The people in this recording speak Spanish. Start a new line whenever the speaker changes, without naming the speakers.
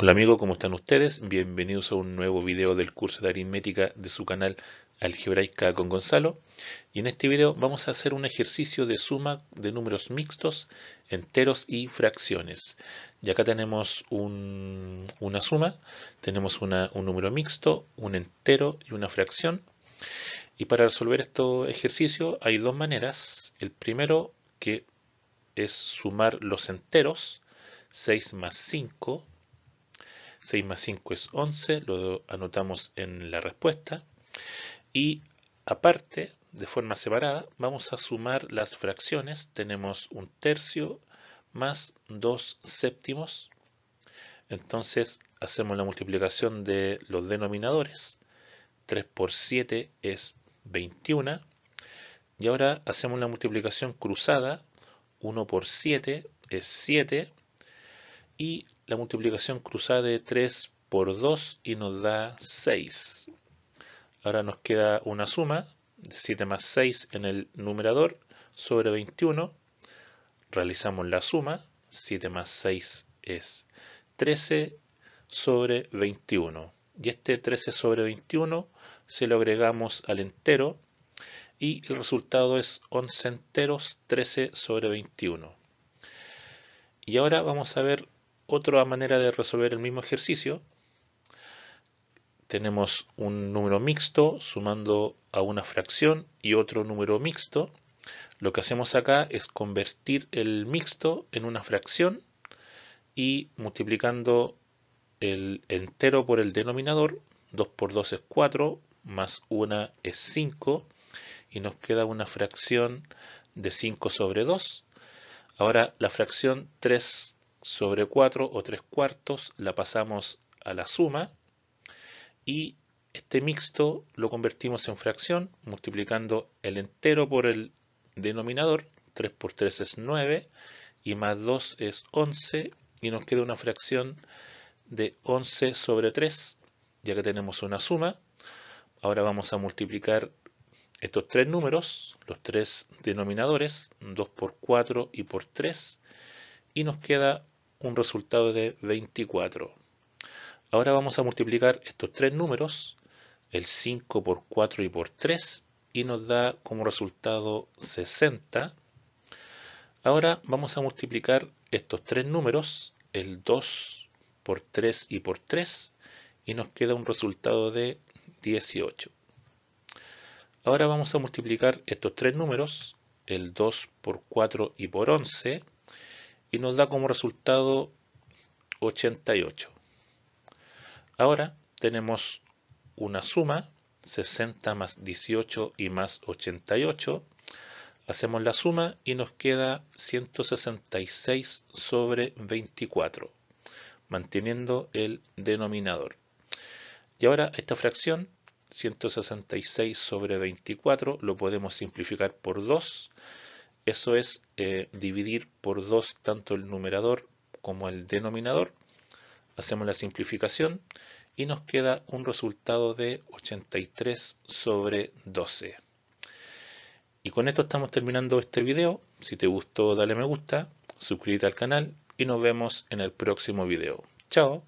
Hola amigos, ¿cómo están ustedes? Bienvenidos a un nuevo video del curso de aritmética de su canal Algebraica con Gonzalo. Y en este video vamos a hacer un ejercicio de suma de números mixtos, enteros y fracciones. Y acá tenemos una suma, tenemos un número mixto, un entero y una fracción. Y para resolver este ejercicio hay dos maneras. El primero que es sumar los enteros, 6 más 5 6 más 5 es 11, lo anotamos en la respuesta. Y aparte, de forma separada, vamos a sumar las fracciones. Tenemos un tercio más 2 séptimos. Entonces hacemos la multiplicación de los denominadores. 3 por 7 es 21. Y ahora hacemos la multiplicación cruzada. 1 por 7 es 7. Y la multiplicación cruzada de 3 por 2 y nos da 6. Ahora nos queda una suma de 7 más 6 en el numerador sobre 21. Realizamos la suma. 7 más 6 es 13 sobre 21. Y este 13 sobre 21 se lo agregamos al entero y el resultado es 11 enteros 13 sobre 21. Y ahora vamos a ver otra manera de resolver el mismo ejercicio, tenemos un número mixto sumando a una fracción y otro número mixto. Lo que hacemos acá es convertir el mixto en una fracción y multiplicando el entero por el denominador, 2 por 2 es 4, más 1 es 5, y nos queda una fracción de 5 sobre 2. Ahora la fracción 3 sobre 4 o 3 cuartos la pasamos a la suma y este mixto lo convertimos en fracción multiplicando el entero por el denominador, 3 por 3 es 9 y más 2 es 11 y nos queda una fracción de 11 sobre 3 ya que tenemos una suma. Ahora vamos a multiplicar estos tres números, los tres denominadores, 2 por 4 y por 3 y nos queda un resultado de 24. Ahora vamos a multiplicar estos tres números, el 5 por 4 y por 3, y nos da como resultado 60. Ahora vamos a multiplicar estos tres números, el 2 por 3 y por 3, y nos queda un resultado de 18. Ahora vamos a multiplicar estos tres números, el 2 por 4 y por 11, y nos da como resultado 88. Ahora tenemos una suma, 60 más 18 y más 88. Hacemos la suma y nos queda 166 sobre 24, manteniendo el denominador. Y ahora esta fracción, 166 sobre 24, lo podemos simplificar por 2 eso es eh, dividir por 2 tanto el numerador como el denominador. Hacemos la simplificación y nos queda un resultado de 83 sobre 12. Y con esto estamos terminando este video. Si te gustó dale me gusta, suscríbete al canal y nos vemos en el próximo video. Chao.